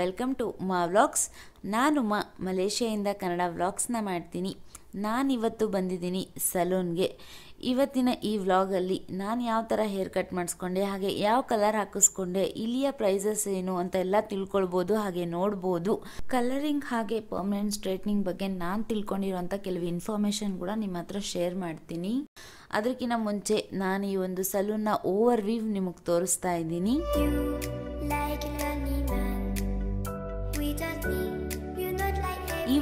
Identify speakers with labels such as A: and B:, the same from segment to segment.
A: welcome to ಮಾ vlogs ನಾನು ಮಾ ಮಲೇಷಿಯಾಯಿಂದ ಕನ್ನಡ ವ್ಲಾಗ್ಸ್ನ ಮಾಡ್ತೀನಿ ನಾನು ಇವತ್ತು ಬಂದಿದ್ದೀನಿ ಸಲೂನ್ಗೆ ಇವತ್ತಿನ ಈ ವ್ಲಾಗಲ್ಲಿ ನಾನು ಯಾವ ಥರ ಹೇರ್ ಕಟ್ ಮಾಡಿಸ್ಕೊಂಡೆ ಹಾಗೆ ಯಾವ ಕಲರ್ ಹಾಕಿಸ್ಕೊಂಡೆ ಇಲ್ಲಿಯ ಪ್ರೈಸಸ್ ಏನು ಅಂತ ಎಲ್ಲ ತಿಳ್ಕೊಳ್ಬೋದು ಹಾಗೆ ನೋಡ್ಬೋದು ಕಲರಿಂಗ್ ಹಾಗೆ ಪರ್ಮನೆಂಟ್ ಸ್ಟ್ರೈಟ್ನಿಂಗ್ ಬಗ್ಗೆ ನಾನು ತಿಳ್ಕೊಂಡಿರೋಂಥ ಕೆಲವು ಇನ್ಫಾರ್ಮೇಷನ್ ಕೂಡ ನಿಮ್ಮ ಹತ್ರ ಶೇರ್ ಮಾಡ್ತೀನಿ ಅದಕ್ಕಿಂತ ಮುಂಚೆ ನಾನು ಈ ಒಂದು ಸಲೂನ್ನ ಓವರ್ ವ್ಯೂ ನಿಮಗೆ ತೋರಿಸ್ತಾ ಇದ್ದೀನಿ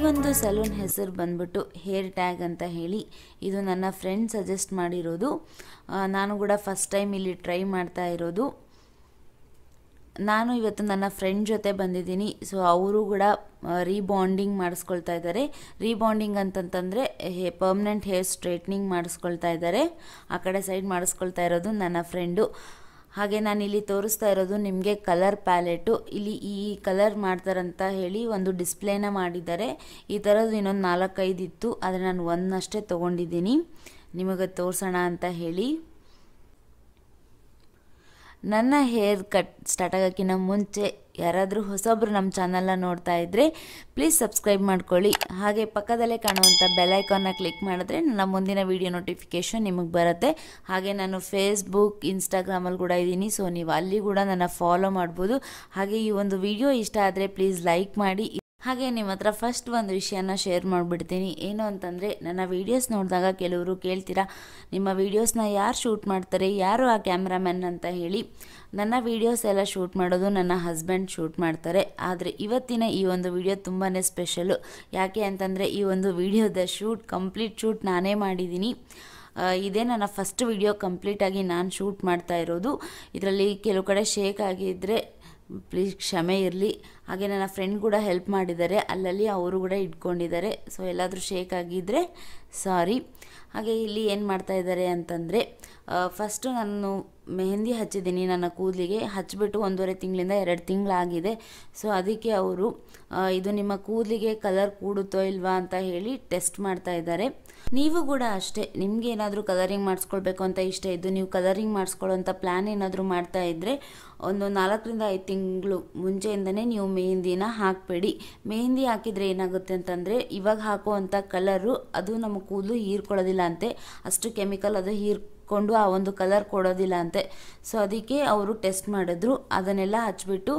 A: ಒಂದು ಸಲೂನ್ ಹೆಸರು ಬಂದ್ಬಿಟ್ಟು ಹೇರ್ ಟ್ಯಾಗ್ ಅಂತ ಹೇಳಿ ಇದು ನನ್ನ ಫ್ರೆಂಡ್ ಸಜೆಸ್ಟ್ ಮಾಡಿರೋದು ನಾನು ಕೂಡ ಫಸ್ಟ್ ಟೈಮ್ ಇಲ್ಲಿ ಟ್ರೈ ಮಾಡ್ತಾ ಇರೋದು ನಾನು ಇವತ್ತು ನನ್ನ ಫ್ರೆಂಡ್ ಜೊತೆ ಬಂದಿದ್ದೀನಿ ಸೊ ಅವರು ಕೂಡ ರೀಬಾಂಡಿಂಗ್ ಮಾಡಿಸ್ಕೊಳ್ತಾ ಇದ್ದಾರೆ ರೀಬಾಂಡಿಂಗ್ ಅಂತಂತಂದರೆ ಹೇ ಪರ್ಮನೆಂಟ್ ಹೇರ್ ಸ್ಟ್ರೈಟ್ನಿಂಗ್ ಮಾಡಿಸ್ಕೊಳ್ತಾ ಇದ್ದಾರೆ ಆ ಕಡೆ ಸೈಡ್ ಮಾಡಿಸ್ಕೊಳ್ತಾ ಇರೋದು ನನ್ನ ಫ್ರೆಂಡು ಹಾಗೆ ನಾನು ಇಲ್ಲಿ ತೋರಿಸ್ತಾ ಇರೋದು ನಿಮಗೆ ಕಲರ್ ಪ್ಯಾಲೆಟು ಇಲ್ಲಿ ಈ ಕಲರ್ ಮಾಡ್ತಾರಂತ ಹೇಳಿ ಒಂದು ಡಿಸ್ಪ್ಲೇನ ಮಾಡಿದ್ದಾರೆ ಈ ಥರದ್ದು ಇನ್ನೊಂದು ನಾಲ್ಕೈದು ಇತ್ತು ಆದರೆ ನಾನು ಒಂದಷ್ಟೇ ತೊಗೊಂಡಿದ್ದೀನಿ ನಿಮಗೆ ತೋರಿಸೋಣ ಅಂತ ಹೇಳಿ ನನ್ನ ಹೇರ್ ಕಟ್ ಸ್ಟಾರ್ಟ್ ಆಗೋಕ್ಕಿಂತ ಮುಂಚೆ ಯಾರಾದರೂ ಹೊಸೊಬ್ಬರು ನಮ್ಮ ಚಾನಲ್ನ ನೋಡ್ತಾ ಇದ್ದರೆ ಪ್ಲೀಸ್ ಸಬ್ಸ್ಕ್ರೈಬ್ ಮಾಡ್ಕೊಳ್ಳಿ ಹಾಗೆ ಪಕ್ಕದಲ್ಲೇ ಕಾಣುವಂಥ ಬೆಲೈಕಾನ್ನ ಕ್ಲಿಕ್ ಮಾಡಿದ್ರೆ ನನ್ನ ಮುಂದಿನ ವೀಡಿಯೋ ನೋಟಿಫಿಕೇಷನ್ ನಿಮಗೆ ಬರುತ್ತೆ ಹಾಗೆ ನಾನು ಫೇಸ್ಬುಕ್ ಇನ್ಸ್ಟಾಗ್ರಾಮಲ್ಲಿ ಕೂಡ ಇದ್ದೀನಿ ಸೊ ನೀವು ಅಲ್ಲಿ ಕೂಡ ನನ್ನ ಫಾಲೋ ಮಾಡ್ಬೋದು ಹಾಗೆ ಈ ಒಂದು ವಿಡಿಯೋ ಇಷ್ಟ ಆದರೆ ಪ್ಲೀಸ್ ಲೈಕ್ ಮಾಡಿ ಹಾಗೆ ನಿಮ್ಮ ಹತ್ರ ಫಸ್ಟ್ ಒಂದು ವಿಷಯನ ಶೇರ್ ಮಾಡಿಬಿಡ್ತೀನಿ ಏನು ಅಂತಂದರೆ ನನ್ನ ವೀಡಿಯೋಸ್ ನೋಡಿದಾಗ ಕೆಲವರು ಕೇಳ್ತೀರಾ ನಿಮ್ಮ ವೀಡಿಯೋಸ್ನ ಯಾರು ಶೂಟ್ ಮಾಡ್ತಾರೆ ಯಾರು ಆ ಕ್ಯಾಮ್ರಾಮ್ಯಾನ್ ಅಂತ ಹೇಳಿ ನನ್ನ ವೀಡಿಯೋಸ್ ಎಲ್ಲ ಶೂಟ್ ಮಾಡೋದು ನನ್ನ ಹಸ್ಬೆಂಡ್ ಶೂಟ್ ಮಾಡ್ತಾರೆ ಆದರೆ ಇವತ್ತಿನ ಈ ಒಂದು ವಿಡಿಯೋ ತುಂಬಾ ಸ್ಪೆಷಲು ಯಾಕೆ ಅಂತಂದರೆ ಈ ಒಂದು ವಿಡಿಯೋದ ಶೂಟ್ ಕಂಪ್ಲೀಟ್ ಶೂಟ್ ನಾನೇ ಮಾಡಿದ್ದೀನಿ ಇದೇ ನನ್ನ ಫಸ್ಟ್ ವಿಡಿಯೋ ಕಂಪ್ಲೀಟಾಗಿ ನಾನು ಶೂಟ್ ಮಾಡ್ತಾ ಇರೋದು ಇದರಲ್ಲಿ ಕೆಲವು ಕಡೆ ಶೇಕ್ ಆಗಿದ್ದರೆ ಪ್ಲೀಸ್ ಕ್ಷಮೆ ಇರಲಿ ಹಾಗೆ ನನ್ನ ಫ್ರೆಂಡ್ ಕೂಡ ಹೆಲ್ಪ್ ಮಾಡಿದ್ದಾರೆ ಅಲ್ಲಲ್ಲಿ ಅವರು ಕೂಡ ಇಟ್ಕೊಂಡಿದ್ದಾರೆ ಸೊ ಎಲ್ಲಾದರೂ ಶೇಕ್ ಆಗಿದ್ದರೆ ಸಾರಿ ಹಾಗೆ ಇಲ್ಲಿ ಏನು ಮಾಡ್ತಾ ಇದ್ದಾರೆ ಅಂತಂದರೆ ಫಸ್ಟು ನಾನು ಮೆಹಂದಿ ಹಚ್ಚಿದ್ದೀನಿ ನನ್ನ ಕೂದಲಿಗೆ ಹಚ್ಚಿಬಿಟ್ಟು ಒಂದೂವರೆ ತಿಂಗಳಿಂದ ಎರಡು ತಿಂಗಳಾಗಿದೆ ಸೊ ಅದಕ್ಕೆ ಅವರು ಇದು ನಿಮ್ಮ ಕೂದಲಿಗೆ ಕಲರ್ ಕೂಡುತ್ತೋ ಇಲ್ವಾ ಅಂತ ಹೇಳಿ ಟೆಸ್ಟ್ ಮಾಡ್ತಾ ಇದ್ದಾರೆ ನೀವು ಕೂಡ ಅಷ್ಟೇ ನಿಮಗೆ ಏನಾದರೂ ಕಲರಿಂಗ್ ಮಾಡಿಸ್ಕೊಳ್ಬೇಕು ಅಂತ ಇಷ್ಟ ಇದ್ದು ನೀವು ಕಲರಿಂಗ್ ಮಾಡಿಸ್ಕೊಳ್ಳೋವಂಥ ಪ್ಲ್ಯಾನ್ ಏನಾದರೂ ಮಾಡ್ತಾ ಇದ್ದರೆ ಒಂದು ನಾಲ್ಕರಿಂದ ಐದು ತಿಂಗಳು ಮುಂಚೆಯಿಂದನೇ ನೀವು ಮೆಹಂದಿನ ಹಾಕಬೇಡಿ ಮೆಹಂದಿ ಹಾಕಿದರೆ ಏನಾಗುತ್ತೆ ಅಂತಂದರೆ ಇವಾಗ ಹಾಕುವಂಥ ಕಲರು ಅದು ನಮ್ಮ ಕೂದಲು ಹೀರ್ಕೊಳ್ಳೋದಿಲ್ಲ ಅಂತೆ ಅಷ್ಟು ಕೆಮಿಕಲ್ ಅದು ಹೀರ್ ಆ ಒಂದು ಕಲರ್ ಕೊಡೋದಿಲ್ಲ ಅಂತೆ ಸೊ ಅದಕ್ಕೆ ಅವರು ಟೆಸ್ಟ್ ಮಾಡಿದ್ರು ಅದನ್ನೆಲ್ಲ ಹಚ್ಬಿಟ್ಟು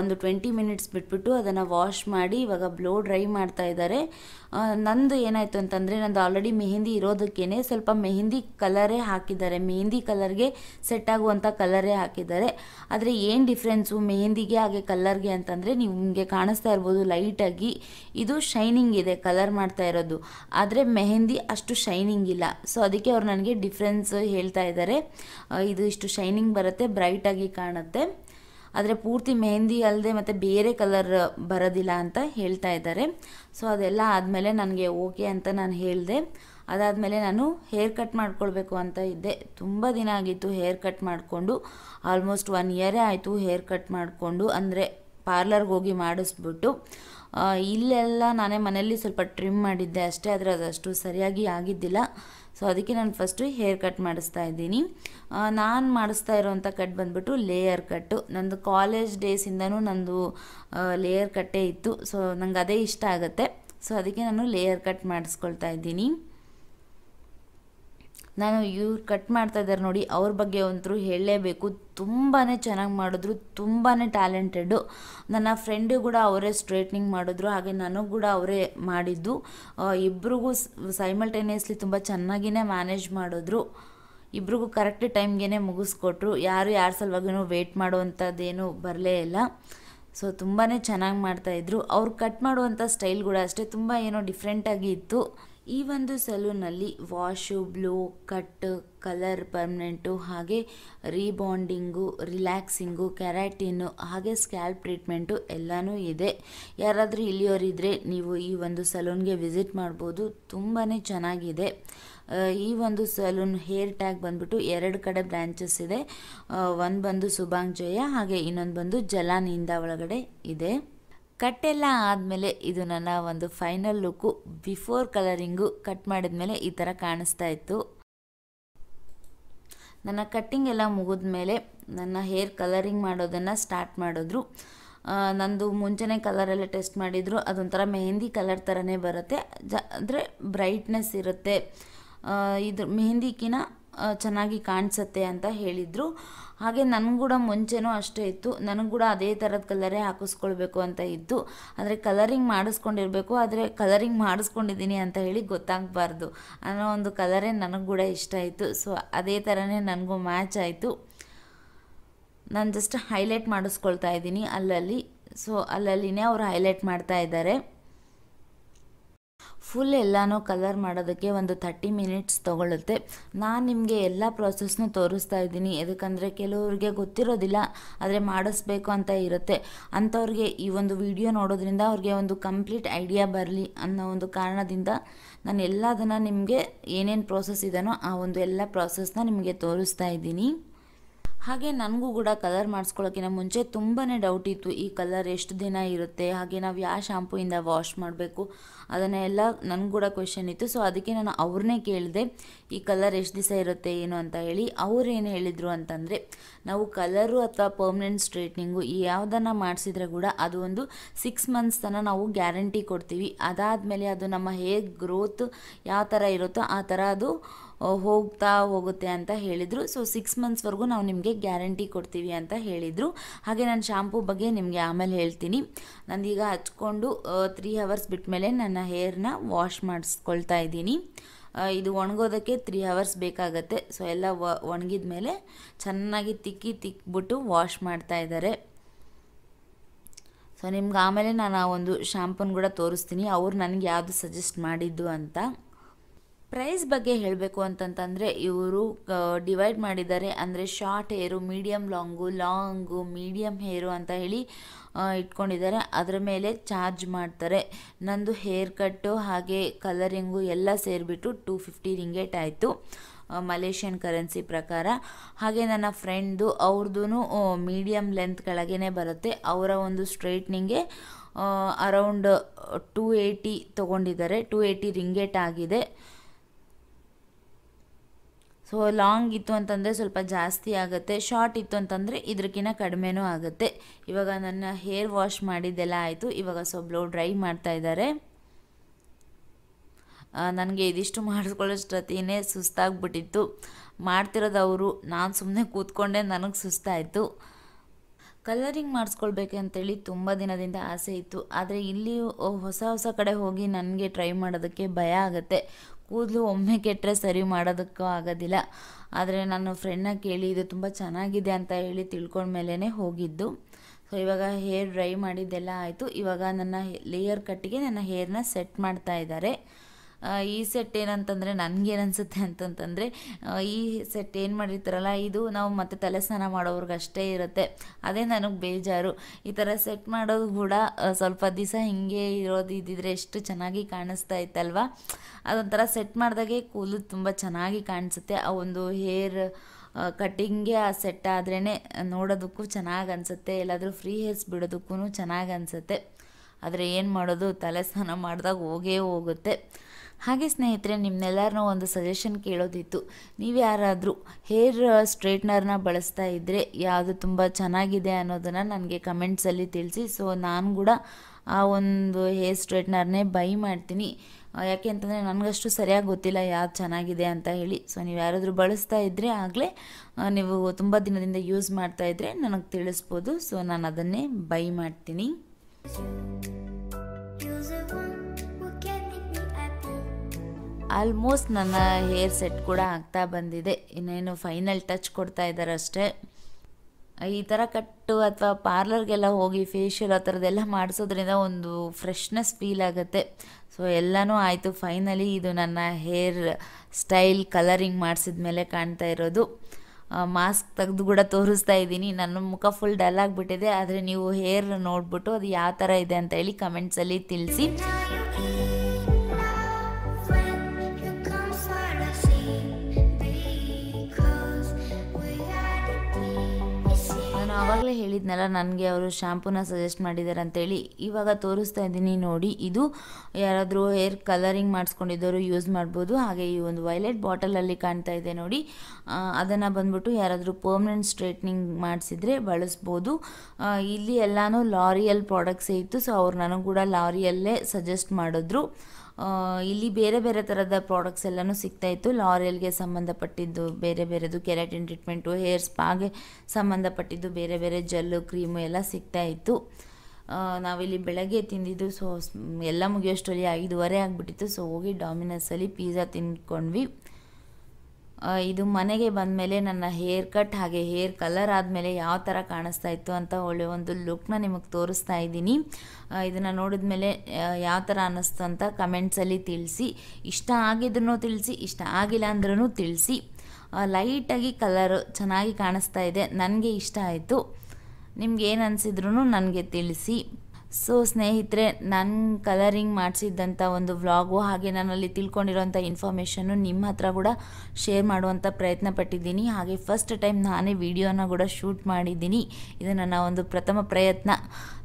A: ಒಂದು ಟ್ವೆಂಟಿ ಮಿನಿಟ್ಸ್ ಬಿಟ್ಬಿಟ್ಟು ಅದನ್ನು ವಾಶ್ ಮಾಡಿ ಇವಾಗ ಬ್ಲೋ ಡ್ರೈ ಮಾಡ್ತಾ ಇದ್ದಾರೆ ನಂದು ಏನಾಯಿತು ಅಂತಂದರೆ ನಂದು ಆಲ್ರೆಡಿ ಮೆಹಂದಿ ಇರೋದಕ್ಕೇ ಸ್ವಲ್ಪ ಮೆಹಂದಿ ಕಲರೇ ಹಾಕಿದ್ದಾರೆ ಮೆಹಂದಿ ಕಲರ್ಗೆ ಸೆಟ್ ಆಗುವಂಥ ಕಲರೇ ಹಾಕಿದ್ದಾರೆ ಆದರೆ ಏನು ಡಿಫ್ರೆನ್ಸು ಮೆಹಂದಿಗೆ ಹಾಗೆ ಕಲರ್ಗೆ ಅಂತಂದರೆ ನಿಮಗೆ ಕಾಣಿಸ್ತಾ ಇರ್ಬೋದು ಲೈಟಾಗಿ ಇದು ಶೈನಿಂಗ್ ಇದೆ ಕಲರ್ ಮಾಡ್ತಾ ಇರೋದು ಆದರೆ ಮೆಹಂದಿ ಅಷ್ಟು ಶೈನಿಂಗ್ ಇಲ್ಲ ಸೊ ಅದಕ್ಕೆ ಅವ್ರು ನನಗೆ ಡಿಫ್ರೆನ್ಸ್ ಹೇಳ್ತಾ ಇದ್ದಾರೆ ಇದು ಇಷ್ಟು ಶೈನಿಂಗ್ ಬರುತ್ತೆ ಬ್ರೈಟಾಗಿ ಕಾಣುತ್ತೆ ಆದರೆ ಪೂರ್ತಿ ಮೆಹಂದಿ ಅಲ್ಲದೆ ಮತ್ತು ಬೇರೆ ಕಲರ್ ಬರೋದಿಲ್ಲ ಅಂತ ಹೇಳ್ತಾ ಇದ್ದಾರೆ ಸೊ ಅದೆಲ್ಲ ಆದಮೇಲೆ ನನಗೆ ಓಕೆ ಅಂತ ನಾನು ಹೇಳಿದೆ ಅದಾದಮೇಲೆ ನಾನು ಹೇರ್ ಕಟ್ ಮಾಡ್ಕೊಳ್ಬೇಕು ಅಂತ ಇದ್ದೆ ತುಂಬ ದಿನ ಆಗಿತ್ತು ಹೇರ್ ಕಟ್ ಮಾಡಿಕೊಂಡು ಆಲ್ಮೋಸ್ಟ್ ಒನ್ ಇಯರೇ ಆಯಿತು ಹೇರ್ ಕಟ್ ಮಾಡಿಕೊಂಡು ಅಂದರೆ ಪಾರ್ಲರ್ಗೆ ಹೋಗಿ ಮಾಡಿಸ್ಬಿಟ್ಟು ಇಲ್ಲೆಲ್ಲ ನಾನೇ ಮನೆಯಲ್ಲಿ ಸ್ವಲ್ಪ ಟ್ರಿಮ್ ಮಾಡಿದ್ದೆ ಅಷ್ಟೇ ಆದರೆ ಅದಷ್ಟು ಸರಿಯಾಗಿ ಆಗಿದ್ದಿಲ್ಲ ಸೊ ಅದಕ್ಕೆ ನಾನು ಫಸ್ಟು ಹೇರ್ ಕಟ್ ಮಾಡಿಸ್ತಾ ಇದ್ದೀನಿ ನಾನು ಮಾಡಿಸ್ತಾ ಇರೋವಂಥ ಕಟ್ ಬಂದುಬಿಟ್ಟು ಲೇಯರ್ ಕಟ್ಟು ನಂದು ಕಾಲೇಜ್ ಡೇಸಿಂದನೂ ನಂದು ಲೇಯರ್ ಕಟ್ಟೇ ಇತ್ತು ಸೊ ನಂಗೆ ಅದೇ ಇಷ್ಟ ಆಗುತ್ತೆ ಸೊ ಅದಕ್ಕೆ ನಾನು ಲೇಯರ್ ಕಟ್ ಮಾಡಿಸ್ಕೊಳ್ತಾ ಇದ್ದೀನಿ ನಾನು ಇವ್ರು ಕಟ್ ಮಾಡ್ತಾ ಇದ್ದಾರೆ ನೋಡಿ ಅವ್ರ ಬಗ್ಗೆ ಒಂಥರು ಹೇಳಲೇಬೇಕು ತುಂಬಾ ಚೆನ್ನಾಗಿ ಮಾಡಿದ್ರು ತುಂಬಾ ಟ್ಯಾಲೆಂಟೆಡು ನನ್ನ ಫ್ರೆಂಡು ಕೂಡ ಅವರೇ ಸ್ಟ್ರೇಟ್ನಿಂಗ್ ಮಾಡಿದ್ರು ಹಾಗೆ ನನಗೂ ಕೂಡ ಅವರೇ ಮಾಡಿದ್ದು ಇಬ್ರಿಗೂ ಸೈಮಲ್ಟೇನಿಯಸ್ಲಿ ತುಂಬ ಚೆನ್ನಾಗಿಯೇ ಮ್ಯಾನೇಜ್ ಮಾಡಿದ್ರು ಇಬ್ರಿಗೂ ಕರೆಕ್ಟ್ ಟೈಮ್ಗೆ ಮುಗಿಸ್ಕೊಟ್ರು ಯಾರು ಯಾರ ಸಲುವಾಗೂ ವೆಯ್ಟ್ ಮಾಡುವಂಥದ್ದೇನು ಬರಲೇ ಇಲ್ಲ ಸೊ ತುಂಬಾ ಚೆನ್ನಾಗಿ ಮಾಡ್ತಾಯಿದ್ರು ಅವ್ರು ಕಟ್ ಮಾಡುವಂಥ ಸ್ಟೈಲ್ ಕೂಡ ಅಷ್ಟೇ ತುಂಬ ಏನೋ ಡಿಫ್ರೆಂಟಾಗಿ ಇತ್ತು ಈ ಒಂದು ಸಲೂನಲ್ಲಿ wash blow cut colour permanent ಹಾಗೆ ರೀಬಾಂಡಿಂಗು ರಿಲ್ಯಾಕ್ಸಿಂಗು ಕೆರಾಟಿನ್ನು ಹಾಗೆ ಸ್ಕ್ಯಾಲ್ಪ್ ಟ್ರೀಟ್ಮೆಂಟು ಎಲ್ಲನೂ ಇದೆ ಯಾರಾದರೂ ಇಲ್ಲಿಯವರಿದ್ದರೆ ನೀವು ಈ ಒಂದು ಸಲೂನ್ಗೆ ವಿಸಿಟ್ ಮಾಡ್ಬೋದು ತುಂಬಾ ಚೆನ್ನಾಗಿದೆ ಈ ಒಂದು ಸಲೂನ್ ಹೇರ್ ಟ್ಯಾಗ್ ಬಂದ್ಬಿಟ್ಟು ಎರಡು ಕಡೆ ಬ್ರ್ಯಾಂಚಸ್ ಇದೆ ಒಂದು ಬಂದು ಸುಭಾಂಗ್ ಜಯ ಹಾಗೆ ಇನ್ನೊಂದು ಬಂದು ಜಲಾನಿಂದ ಒಳಗಡೆ ಇದೆ ಕಟ್ಟೆಲ್ಲ ಆದಮೇಲೆ ಇದು ನನ್ನ ಒಂದು final look before colouring cut ಮಾಡಿದ್ಮೇಲೆ ಈ ಥರ ಕಾಣಿಸ್ತಾ ಇತ್ತು ನನ್ನ ಕಟ್ಟಿಂಗ್ ಎಲ್ಲ ಮುಗಿದ್ಮೇಲೆ ನನ್ನ ಹೇರ್ ಕಲರಿಂಗ್ ಮಾಡೋದನ್ನು ಸ್ಟಾರ್ಟ್ ಮಾಡಿದ್ರು ನಂದು ಮುಂಚೆನೇ ಕಲರೆಲ್ಲ ಟೆಸ್ಟ್ ಮಾಡಿದ್ರು ಅದೊಂಥರ ಮೆಹಂದಿ ಕಲರ್ ಥರನೇ ಬರುತ್ತೆ ಜ ಅಂದರೆ ಬ್ರೈಟ್ನೆಸ್ ಇರುತ್ತೆ ಇದು ಮೆಹಂದಿಕಿನ ಚೆನ್ನಾಗಿ ಕಾಣಿಸುತ್ತೆ ಅಂತ ಹೇಳಿದರು ಹಾಗೆ ನನಗೂ ಕೂಡ ಮುಂಚೆನೂ ಅಷ್ಟೇ ಇತ್ತು ನನಗೂ ಕೂಡ ಅದೇ ಥರದ ಕಲರೇ ಹಾಕಿಸ್ಕೊಳ್ಬೇಕು ಅಂತ ಇತ್ತು ಆದರೆ ಕಲರಿಂಗ್ ಮಾಡಿಸ್ಕೊಂಡಿರಬೇಕು ಆದರೆ ಕಲರಿಂಗ್ ಮಾಡಿಸ್ಕೊಂಡಿದ್ದೀನಿ ಅಂತ ಹೇಳಿ ಗೊತ್ತಾಗಬಾರ್ದು ಅನ್ನೋ ಒಂದು ಕಲರೇ ನನಗೂ ಕೂಡ ಇಷ್ಟ ಆಯಿತು ಸೊ ಅದೇ ಥರನೇ ನನಗೂ ಮ್ಯಾಚ್ ಆಯಿತು ನಾನು ಜಸ್ಟ್ ಹೈಲೈಟ್ ಮಾಡಿಸ್ಕೊಳ್ತಾ ಇದ್ದೀನಿ ಅಲ್ಲಲ್ಲಿ ಸೊ ಅಲ್ಲಲ್ಲಿನೇ ಅವರು ಹೈಲೈಟ್ ಮಾಡ್ತಾ ಇದ್ದಾರೆ ಫುಲ್ ಎಲ್ಲನೂ ಕಲರ್ ಮಾಡೋದಕ್ಕೆ ಒಂದು ಥರ್ಟಿ ಮಿನಿಟ್ಸ್ ತೊಗೊಳುತ್ತೆ ನಾನು ನಿಮಗೆ ಎಲ್ಲ ಪ್ರೊಸೆಸ್ನು ತೋರಿಸ್ತಾ ಇದ್ದೀನಿ ಯಾಕಂದರೆ ಕೆಲವ್ರಿಗೆ ಗೊತ್ತಿರೋದಿಲ್ಲ ಆದರೆ ಮಾಡಿಸ್ಬೇಕು ಅಂತ ಇರುತ್ತೆ ಅಂಥವ್ರಿಗೆ ಈ ಒಂದು ವಿಡಿಯೋ ನೋಡೋದ್ರಿಂದ ಅವ್ರಿಗೆ ಒಂದು ಕಂಪ್ಲೀಟ್ ಐಡಿಯಾ ಬರಲಿ ಅನ್ನೋ ಒಂದು ಕಾರಣದಿಂದ ನಾನು ಎಲ್ಲದನ್ನು ನಿಮಗೆ ಏನೇನು ಪ್ರೋಸೆಸ್ ಇದೆಯೋ ಆ ಒಂದು ಎಲ್ಲ ಪ್ರೊಸೆಸ್ನ ನಿಮಗೆ ತೋರಿಸ್ತಾ ಇದ್ದೀನಿ ಹಾಗೆ ನನಗೂ ಕೂಡ ಕಲರ್ ಮಾಡಿಸ್ಕೊಳ್ಳೋಕ್ಕಿಂತ ಮುಂಚೆ ತುಂಬಾ ಡೌಟ್ ಇತ್ತು ಈ ಕಲರ್ ಎಷ್ಟು ದಿನ ಇರುತ್ತೆ ಹಾಗೆ ನಾವು ಯಾವ ಶಾಂಪೂಯಿಂದ ವಾಶ್ ಮಾಡಬೇಕು ಅದನ್ನೆಲ್ಲ ನನಗೆ ಕೂಡ ಕ್ವೆಶನ್ ಇತ್ತು ಸೊ ಅದಕ್ಕೆ ನಾನು ಅವ್ರನ್ನೇ ಕೇಳಿದೆ ಈ ಕಲರ್ ಎಷ್ಟು ದಿವಸ ಇರುತ್ತೆ ಏನು ಅಂತ ಹೇಳಿ ಅವ್ರು ಏನು ಹೇಳಿದರು ಅಂತಂದರೆ ನಾವು ಕಲರು ಅಥವಾ ಪರ್ಮನೆಂಟ್ ಸ್ಟ್ರೇಟ್ನಿಂಗು ಯಾವುದನ್ನು ಮಾಡಿಸಿದ್ರೆ ಕೂಡ ಅದು ಒಂದು ಸಿಕ್ಸ್ ಮಂತ್ಸ್ ತನಕ ನಾವು ಗ್ಯಾರಂಟಿ ಕೊಡ್ತೀವಿ ಅದಾದಮೇಲೆ ಅದು ನಮ್ಮ ಹೇರ್ ಗ್ರೋತ್ ಯಾವ ಥರ ಇರುತ್ತೋ ಆ ಥರ ಅದು ಹೋಗ್ತಾ ಹೋಗುತ್ತೆ ಅಂತ ಹೇಳಿದರು ಸೊ ಸಿಕ್ಸ್ ಮಂತ್ಸ್ವರೆಗೂ ನಾವು ನಿಮಗೆ ಗ್ಯಾರಂಟಿ ಕೊಡ್ತೀವಿ ಅಂತ ಹೇಳಿದರು ಹಾಗೆ ನಾನು ಶಾಂಪೂ ಬಗ್ಗೆ ನಿಮಗೆ ಆಮೇಲೆ ಹೇಳ್ತೀನಿ ಈಗ ಹಚ್ಕೊಂಡು ತ್ರೀ ಅವರ್ಸ್ ಬಿಟ್ಟ ನನ್ನ ಹೇರ್ನ ವಾಶ್ ಮಾಡಿಸ್ಕೊಳ್ತಾ ಇದ್ದೀನಿ ಇದು ಒಣಗೋದಕ್ಕೆ ತ್ರೀ ಅವರ್ಸ್ ಬೇಕಾಗತ್ತೆ ಸೊ ಎಲ್ಲ ಒಣಗಿದ ಮೇಲೆ ಚೆನ್ನಾಗಿ ತಿಕ್ಕಿ ತಿಕ್ಬಿಟ್ಟು ವಾಶ್ ಮಾಡ್ತಾ ಇದ್ದಾರೆ ಸೊ ನಿಮ್ಗೆ ಆಮೇಲೆ ನಾನು ಆ ಒಂದು ಶ್ಯಾಂಪೂನ್ ಕೂಡ ತೋರಿಸ್ತೀನಿ ಅವ್ರು ನನಗೆ ಯಾವುದು ಸಜೆಸ್ಟ್ ಮಾಡಿದ್ದು ಅಂತ ಪ್ರೈಸ್ ಬಗ್ಗೆ ಹೇಳಬೇಕು ಅಂತಂತಂದರೆ ಇವರು ಡಿವೈಡ್ ಮಾಡಿದ್ದಾರೆ ಅಂದರೆ short hair medium long long medium hair ಅಂತ ಹೇಳಿ ಇಟ್ಕೊಂಡಿದ್ದಾರೆ ಅದರ ಮೇಲೆ ಚಾರ್ಜ್ ಮಾಡ್ತಾರೆ ನಂದು ಹೇರ್ ಕಟ್ಟು ಹಾಗೆ ಕಲರಿಂಗು ಎಲ್ಲ ಸೇರಿಬಿಟ್ಟು ಟೂ ಫಿಫ್ಟಿ ರಿಂಗೇಟ್ ಆಯಿತು ಮಲೇಷಿಯನ್ ಕರೆನ್ಸಿ ಪ್ರಕಾರ ಹಾಗೆ ನನ್ನ ಫ್ರೆಂಡ್ದು ಅವ್ರದ್ದು ಮೀಡಿಯಮ್ ಲೆಂತ್ ಕೆಳಗೇ ಬರುತ್ತೆ ಅವರ ಒಂದು ಸ್ಟ್ರೈಟ್ನಿಂಗೆ ಅರೌಂಡ್ ಟೂ ಏಯ್ಟಿ ತೊಗೊಂಡಿದ್ದಾರೆ ಟೂ ಏಯ್ಟಿ ರಿಂಗೇಟ್ ಆಗಿದೆ ಸೊ ಲಾಂಗ್ ಇತ್ತು ಅಂತಂದರೆ ಸ್ವಲ್ಪ ಜಾಸ್ತಿ ಆಗುತ್ತೆ ಶಾರ್ಟ್ ಇತ್ತು ಅಂತಂದರೆ ಇದ್ರಕ್ಕಿಂತ ಕಡಿಮೆನೂ ಆಗುತ್ತೆ ಇವಾಗ ನನ್ನ ಹೇರ್ ವಾಶ್ ಮಾಡಿದ್ದೆಲ್ಲ ಆಯಿತು ಇವಾಗ ಸೊ ಬ್ಲೋ ಡ್ರೈ ಮಾಡ್ತಾ ಇದ್ದಾರೆ ನನಗೆ ಇದಿಷ್ಟು ಮಾಡಿಸ್ಕೊಳ್ಳೋಷ್ಟೊತ್ತಿನೇ ಸುಸ್ತಾಗ್ಬಿಟ್ಟಿತ್ತು ಮಾಡ್ತಿರೋದು ಅವರು ನಾನು ಸುಮ್ಮನೆ ಕೂತ್ಕೊಂಡೆ ನನಗೆ ಸುಸ್ತಾಯಿತು ಕಲರಿಂಗ್ ಮಾಡಿಸ್ಕೊಳ್ಬೇಕು ಅಂತೇಳಿ ತುಂಬ ದಿನದಿಂದ ಆಸೆ ಇತ್ತು ಆದರೆ ಇಲ್ಲಿ ಹೊಸ ಹೊಸ ಕಡೆ ಹೋಗಿ ನನಗೆ ಟ್ರೈ ಮಾಡೋದಕ್ಕೆ ಭಯ ಆಗುತ್ತೆ ಕೂದಲು ಒಮ್ಮೆ ಕೆಟ್ಟರೆ ಸರಿ ಮಾಡೋದಕ್ಕೂ ಆಗೋದಿಲ್ಲ ಆದರೆ ನಾನು ಫ್ರೆಂಡ್ನ ಕೇಳಿ ಇದು ತುಂಬ ಚೆನ್ನಾಗಿದೆ ಅಂತ ಹೇಳಿ ತಿಳ್ಕೊಂಡ್ಮೇಲೆ ಹೋಗಿದ್ದು ಸೊ ಇವಾಗ ಹೇರ್ ಡ್ರೈ ಮಾಡಿದ್ದೆಲ್ಲ ಆಯಿತು ಇವಾಗ ನನ್ನ ಲೇಯರ್ ಕಟ್ಟಿಗೆ ನನ್ನ ಹೇರ್ನ ಸೆಟ್ ಮಾಡ್ತಾ ಇದ್ದಾರೆ ಈ ಸೆಟ್ ಏನಂತಂದರೆ ನನಗೇನು ಅನಿಸುತ್ತೆ ಅಂತಂತಂದರೆ ಈ ಸೆಟ್ ಏನು ಮಾಡಿರ್ತಾರಲ್ಲ ಇದು ನಾವು ಮತ್ತೆ ತಲೆ ಸ್ನಾನ ಮಾಡೋವ್ರಿಗಷ್ಟೇ ಇರುತ್ತೆ ಅದೇ ನನಗೆ ಬೇಜಾರು ಈ ಥರ ಸೆಟ್ ಮಾಡೋದು ಕೂಡ ಸ್ವಲ್ಪ ದಿವಸ ಹಿಂಗೆ ಇರೋದು ಇದ್ದಿದ್ರೆ ಎಷ್ಟು ಚೆನ್ನಾಗಿ ಕಾಣಿಸ್ತಾ ಇತ್ತಲ್ವ ಅದೊಂಥರ ಸೆಟ್ ಮಾಡಿದಾಗೆ ಕೂದಲು ತುಂಬ ಚೆನ್ನಾಗಿ ಕಾಣಿಸುತ್ತೆ ಆ ಒಂದು ಹೇರ್ ಕಟ್ಟಿಂಗ್ಗೆ ಆ ಸೆಟ್ ಆದ್ರೇ ನೋಡೋದಕ್ಕೂ ಚೆನ್ನಾಗಿ ಅನಿಸುತ್ತೆ ಎಲ್ಲಾದರೂ ಫ್ರೀ ಹೇರ್ಸ್ ಬಿಡೋದಕ್ಕೂ ಚೆನ್ನಾಗಿ ಅನಿಸುತ್ತೆ ಆದರೆ ಏನು ಮಾಡೋದು ತಲೆ ಸ್ನಾನ ಮಾಡಿದಾಗ ಹೋಗೇ ಹೋಗುತ್ತೆ ಹಾಗೆ ಸ್ನೇಹಿತರೆ ನಿಮ್ಮನ್ನೆಲ್ಲರನ್ನೂ ಒಂದು ಸಜೆಷನ್ ಕೇಳೋದಿತ್ತು ನೀವು ಯಾರಾದರೂ ಹೇರ್ ಸ್ಟ್ರೇಟ್ನರ್ನ ಬಳಸ್ತಾ ಇದ್ದರೆ ಯಾವುದು ತುಂಬ ಚೆನ್ನಾಗಿದೆ ಅನ್ನೋದನ್ನು ನನಗೆ ಕಮೆಂಟ್ಸಲ್ಲಿ ತಿಳಿಸಿ ಸೊ ನಾನು ಕೂಡ ಆ ಒಂದು ಹೇರ್ ಸ್ಟ್ರೈಟ್ನರ್ನೇ ಬೈ ಮಾಡ್ತೀನಿ ಯಾಕೆ ಅಂತಂದರೆ ನನಗಷ್ಟು ಸರಿಯಾಗಿ ಗೊತ್ತಿಲ್ಲ ಯಾವ್ದು ಚೆನ್ನಾಗಿದೆ ಅಂತ ಹೇಳಿ ಸೊ ನೀವು ಯಾರಾದರೂ ಬಳಸ್ತಾ ಇದ್ದರೆ ಆಗಲೇ ನೀವು ತುಂಬ ದಿನದಿಂದ ಯೂಸ್ ಮಾಡ್ತಾ ಇದ್ದರೆ ನನಗೆ ತಿಳಿಸ್ಬೋದು ಸೊ ನಾನು ಅದನ್ನೇ ಬೈ ಮಾಡ್ತೀನಿ ಆಲ್ಮೋಸ್ಟ್ ನನ್ನ ಹೇರ್ ಸೆಟ್ ಕೂಡ ಆಗ್ತಾ ಬಂದಿದೆ ಇನ್ನೇನು ಫೈನಲ್ ಟಚ್ ಕೊಡ್ತಾ ಇದ್ದಾರೆ ಅಷ್ಟೇ ಈ ಥರ ಕಟ್ಟು ಅಥವಾ ಪಾರ್ಲರ್ಗೆಲ್ಲ ಹೋಗಿ ಫೇಶಿಯಲ್ ಆ ಥರದ್ದೆಲ್ಲ ಮಾಡಿಸೋದ್ರಿಂದ ಒಂದು ಫ್ರೆಶ್ನೆಸ್ ಫೀಲ್ ಆಗುತ್ತೆ ಸೊ ಎಲ್ಲನೂ ಆಯಿತು ಫೈನಲಿ ಇದು ನನ್ನ ಹೇರ್ ಸ್ಟೈಲ್ ಕಲರಿಂಗ್ ಮಾಡಿಸಿದ ಮೇಲೆ ಕಾಣ್ತಾ ಇರೋದು ಮಾಸ್ಕ್ ತೆಗೆದು ಕೂಡ ತೋರಿಸ್ತಾ ಇದ್ದೀನಿ ನನ್ನ ಮುಖ ಫುಲ್ ಡಲ್ ಆಗಿಬಿಟ್ಟಿದೆ ಆದರೆ ನೀವು ಹೇರ್ ನೋಡಿಬಿಟ್ಟು ಅದು ಯಾವ ಥರ ಇದೆ ಅಂತ ಹೇಳಿ ಕಮೆಂಟ್ಸಲ್ಲಿ ತಿಳಿಸಿ ಈಗಾಗಲೇ ಹೇಳಿದ್ನಲ್ಲ ನನಗೆ ಅವರು ಶ್ಯಾಂಪೂನ ಸಜೆಸ್ಟ್ ಮಾಡಿದ್ದಾರೆ ಅಂತೇಳಿ ಇವಾಗ ತೋರಿಸ್ತಾ ಇದ್ದೀನಿ ನೋಡಿ ಇದು ಯಾರಾದರೂ ಹೇರ್ ಕಲರಿಂಗ್ ಮಾಡಿಸ್ಕೊಂಡಿದ್ದವರು ಯೂಸ್ ಮಾಡ್ಬೋದು ಹಾಗೆ ಈ ಒಂದು ವೈಲೆಟ್ ಬಾಟಲಲ್ಲಿ ಕಾಣ್ತಾ ಇದೆ ನೋಡಿ ಅದನ್ನು ಬಂದ್ಬಿಟ್ಟು ಯಾರಾದರೂ ಪರ್ಮನೆಂಟ್ ಸ್ಟ್ರೇಟ್ನಿಂಗ್ ಮಾಡಿಸಿದ್ರೆ ಬಳಸ್ಬೋದು ಇಲ್ಲಿ ಎಲ್ಲಾನು ಲಾರಿಯಲ್ ಪ್ರಾಡಕ್ಟ್ಸೇ ಇತ್ತು ಸೊ ಅವ್ರು ನನಗೂ ಕೂಡ ಲಾರಿಯಲ್ಲೇ ಸಜೆಸ್ಟ್ ಮಾಡಿದ್ರು ಇಲ್ಲಿ ಬೇರೆ ಬೇರೆ ಥರದ ಪ್ರಾಡಕ್ಟ್ಸ್ ಎಲ್ಲನೂ ಸಿಗ್ತಾಯಿತ್ತು ಲಾರಿಯಲ್ಗೆ ಸಂಬಂಧಪಟ್ಟಿದ್ದು ಬೇರೆ ಬೇರೆದು ಕೆರಾಟಿನ್ ಟ್ರೀಟ್ಮೆಂಟು ಹೇರ್ ಸ್ಪಾಗೆ ಸಂಬಂಧಪಟ್ಟಿದ್ದು ಬೇರೆ ಬೇರೆ ಜಲ್ಲು ಕ್ರೀಮು ಎಲ್ಲ ಸಿಗ್ತಾಯಿತ್ತು ನಾವಿಲ್ಲಿ ಬೆಳಗ್ಗೆ ತಿಂದಿದ್ದು ಸೊ ಎಲ್ಲ ಮುಗಿಯೋಷ್ಟರಲ್ಲಿ ಐದುವರೆ ಆಗಿಬಿಟ್ಟಿತ್ತು ಸೊ ಹೋಗಿ ಡಾಮಿನೋಸಲ್ಲಿ ಪಿಜ್ಜಾ ತಿಂದ್ಕೊಂಡ್ವಿ ಇದು ಮನೆಗೆ ಬಂದಮೇಲೆ ನನ್ನ ಹೇರ್ ಕಟ್ ಹಾಗೆ ಹೇರ್ ಕಲರ್ ಆದಮೇಲೆ ಯಾವ ಥರ ಕಾಣಿಸ್ತಾ ಇತ್ತು ಅಂತ ಒಳ್ಳೆ ಒಂದು ಲುಕ್ನ ನಿಮಗೆ ತೋರಿಸ್ತಾ ಇದ್ದೀನಿ ಇದನ್ನು ನೋಡಿದ್ಮೇಲೆ ಯಾವ ಥರ ಅನ್ನಿಸ್ತು ಅಂತ ಕಮೆಂಟ್ಸಲ್ಲಿ ತಿಳಿಸಿ ಇಷ್ಟ ಆಗಿದ್ರೂ ತಿಳಿಸಿ ಇಷ್ಟ ಆಗಿಲ್ಲ ಅಂದ್ರೂ ತಿಳಿಸಿ ಲೈಟಾಗಿ ಕಲರು ಚೆನ್ನಾಗಿ ಕಾಣಿಸ್ತಾ ಇದೆ ನನಗೆ ಇಷ್ಟ ಆಯಿತು ನಿಮ್ಗೆ ಏನು ಅನಿಸಿದ್ರೂ ನನಗೆ ತಿಳಿಸಿ ಸೊ ಸ್ನೇಹಿತರೆ ನನ್ನ ಕಲರಿಂಗ್ ಮಾಡಿಸಿದ್ದಂಥ ಒಂದು ವ್ಲಾಗು ಹಾಗೆ ನನ್ನಲ್ಲಿ ತಿಳ್ಕೊಂಡಿರೋಂಥ ಇನ್ಫಾರ್ಮೇಷನ್ನು ನಿಮ್ಮ ಹತ್ರ ಕೂಡ ಶೇರ್ ಮಾಡುವಂಥ ಪ್ರಯತ್ನ ಪಟ್ಟಿದ್ದೀನಿ ಹಾಗೆ ಫಸ್ಟ್ ಟೈಮ್ ನಾನೇ ವಿಡಿಯೋನ ಕೂಡ ಶೂಟ್ ಮಾಡಿದ್ದೀನಿ ಇದು ನನ್ನ ಒಂದು ಪ್ರಥಮ ಪ್ರಯತ್ನ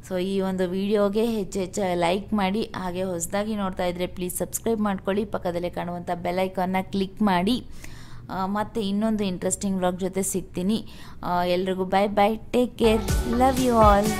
A: ಸೊ ಈ ಒಂದು ವಿಡಿಯೋಗೆ ಹೆಚ್ಚು ಹೆಚ್ಚು ಲೈಕ್ ಮಾಡಿ ಹಾಗೆ ಹೊಸದಾಗಿ ನೋಡ್ತಾ ಇದ್ದರೆ ಪ್ಲೀಸ್ ಸಬ್ಸ್ಕ್ರೈಬ್ ಮಾಡ್ಕೊಳ್ಳಿ ಪಕ್ಕದಲ್ಲೇ ಕಾಣುವಂಥ ಬೆಲೈಕನ್ನ ಕ್ಲಿಕ್ ಮಾಡಿ ಮತ್ತು ಇನ್ನೊಂದು ಇಂಟ್ರೆಸ್ಟಿಂಗ್ ವ್ಲಾಗ್ ಜೊತೆ ಸಿಗ್ತೀನಿ ಎಲ್ರಿಗೂ bye bye take care love you all